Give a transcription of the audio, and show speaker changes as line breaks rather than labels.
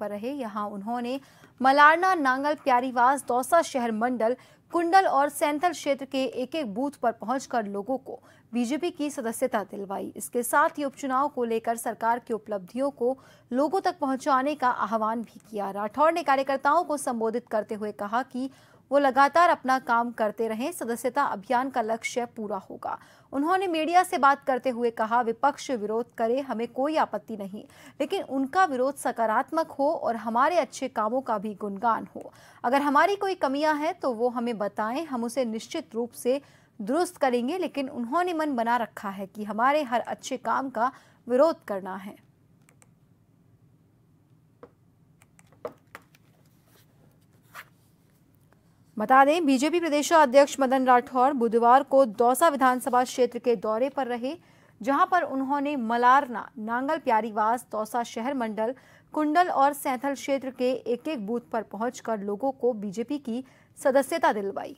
पर रहे यहां उन्होंने मलारना नांगल प्यारीवास दौसा शहर मंडल कुंडल और सेंथल क्षेत्र के एक एक बूथ पर पहुंचकर लोगों को बीजेपी की सदस्यता दिलवाई इसके साथ ही उपचुनाव को लेकर सरकार की उपलब्धियों को लोगों तक पहुंचाने का आह्वान भी किया राठौर ने कार्यकर्ताओं को संबोधित करते हुए कहा कि वो लगातार अपना काम करते रहें सदस्यता अभियान का लक्ष्य पूरा होगा उन्होंने मीडिया से बात करते हुए कहा विपक्ष विरोध करे हमें कोई आपत्ति नहीं लेकिन उनका विरोध सकारात्मक हो और हमारे अच्छे कामों का भी गुणगान हो अगर हमारी कोई कमियां हैं तो वो हमें बताएं हम उसे निश्चित रूप से दुरुस्त करेंगे लेकिन उन्होंने मन बना रखा है कि हमारे हर अच्छे काम का विरोध करना है बता दें बीजेपी प्रदेश अध्यक्ष मदन राठौर बुधवार को दौसा विधानसभा क्षेत्र के दौरे पर रहे जहां पर उन्होंने मलारना नांगल प्यारीवास दौसा शहर मंडल कुंडल और सैंथल क्षेत्र के एक एक बूथ पर पहुंचकर लोगों को बीजेपी की सदस्यता दिलवाई